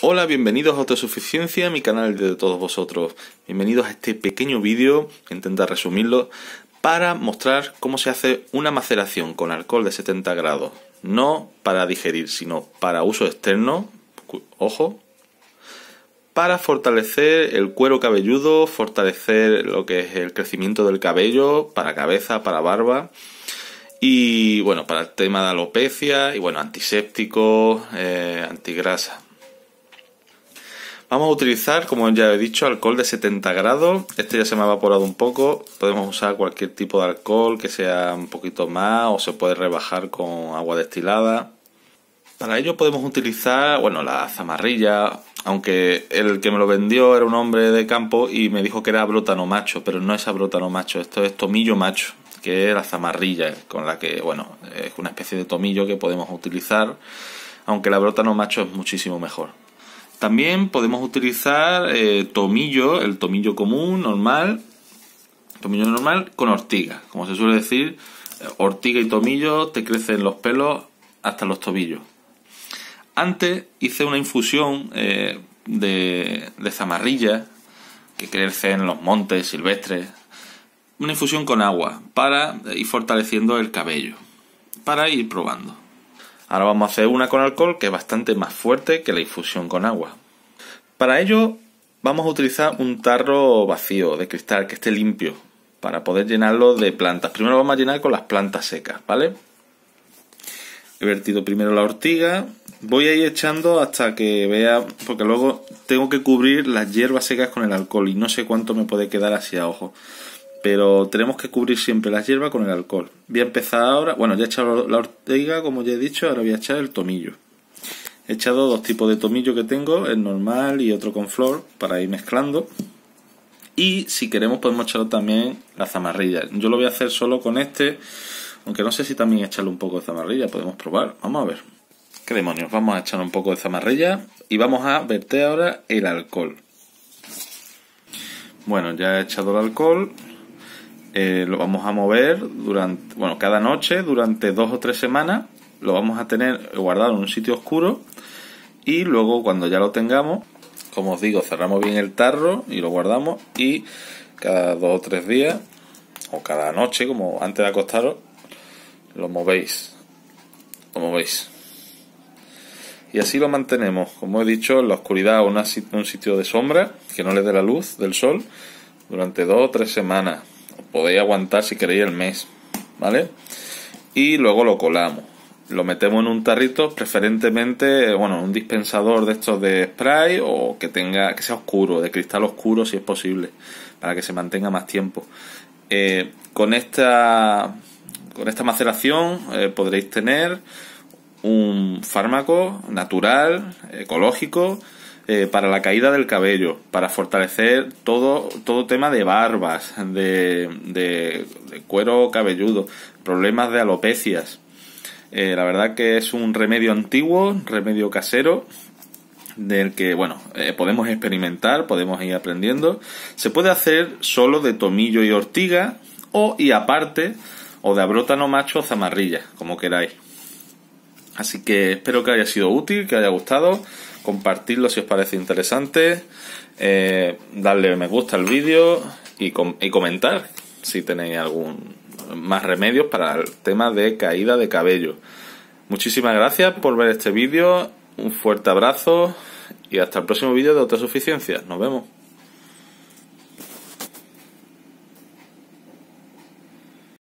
Hola, bienvenidos a Autosuficiencia, mi canal de todos vosotros. Bienvenidos a este pequeño vídeo, intentar resumirlo, para mostrar cómo se hace una maceración con alcohol de 70 grados. No para digerir, sino para uso externo, ojo, para fortalecer el cuero cabelludo, fortalecer lo que es el crecimiento del cabello, para cabeza, para barba. Y bueno, para el tema de alopecia y bueno, antiséptico, eh, antigrasa. Vamos a utilizar, como ya he dicho, alcohol de 70 grados. Este ya se me ha evaporado un poco. Podemos usar cualquier tipo de alcohol que sea un poquito más o se puede rebajar con agua destilada. Para ello podemos utilizar, bueno, la zamarrilla, aunque el que me lo vendió era un hombre de campo y me dijo que era brótano macho, pero no es abrótano macho, esto es tomillo macho, que es la zamarrilla, con la que, bueno, es una especie de tomillo que podemos utilizar, aunque la brótano macho es muchísimo mejor. También podemos utilizar eh, tomillo, el tomillo común, normal, tomillo normal con ortiga. Como se suele decir, eh, ortiga y tomillo te crecen los pelos hasta los tobillos. Antes hice una infusión eh, de, de zamarrilla que crece en los montes silvestres. Una infusión con agua para ir fortaleciendo el cabello, para ir probando. Ahora vamos a hacer una con alcohol que es bastante más fuerte que la infusión con agua. Para ello vamos a utilizar un tarro vacío de cristal que esté limpio para poder llenarlo de plantas. Primero vamos a llenar con las plantas secas, ¿vale? He vertido primero la ortiga. Voy a ir echando hasta que vea, porque luego tengo que cubrir las hierbas secas con el alcohol y no sé cuánto me puede quedar así a ojo pero tenemos que cubrir siempre la hierba con el alcohol. Voy a empezar ahora, bueno, ya he echado la ortega, como ya he dicho, ahora voy a echar el tomillo. He echado dos tipos de tomillo que tengo, el normal y otro con flor, para ir mezclando. Y si queremos podemos echar también la zamarrilla. Yo lo voy a hacer solo con este, aunque no sé si también echarle un poco de zamarrilla, podemos probar, vamos a ver. ¿Qué demonios? Vamos a echar un poco de zamarrilla y vamos a verter ahora el alcohol. Bueno, ya he echado el alcohol, eh, lo vamos a mover durante, bueno, cada noche durante dos o tres semanas, lo vamos a tener guardado en un sitio oscuro y luego cuando ya lo tengamos, como os digo, cerramos bien el tarro y lo guardamos y cada dos o tres días o cada noche, como antes de acostaros, lo movéis, lo movéis. Y así lo mantenemos, como he dicho, en la oscuridad o un sitio de sombra que no le dé la luz del sol durante dos o tres semanas podéis aguantar si queréis el mes, ¿vale? Y luego lo colamos. Lo metemos en un tarrito, preferentemente, bueno, un dispensador de estos de spray o que tenga, que sea oscuro, de cristal oscuro si es posible, para que se mantenga más tiempo. Eh, con esta con esta maceración eh, podréis tener un fármaco natural, ecológico, eh, para la caída del cabello, para fortalecer todo, todo tema de barbas, de, de, cuero cabelludo, problemas de alopecias. Eh, la verdad que es un remedio antiguo, remedio casero, del que, bueno, eh, podemos experimentar, podemos ir aprendiendo. Se puede hacer solo de tomillo y ortiga, o y aparte, o de abrótano macho o zamarrilla, como queráis. Así que espero que haya sido útil, que haya gustado. Compartirlo si os parece interesante. Eh, darle me gusta al vídeo y, comentar si tenéis algún más remedios para el tema de caída de cabello. Muchísimas gracias por ver este vídeo. Un fuerte abrazo y hasta el próximo vídeo de autosuficiencia. Nos vemos.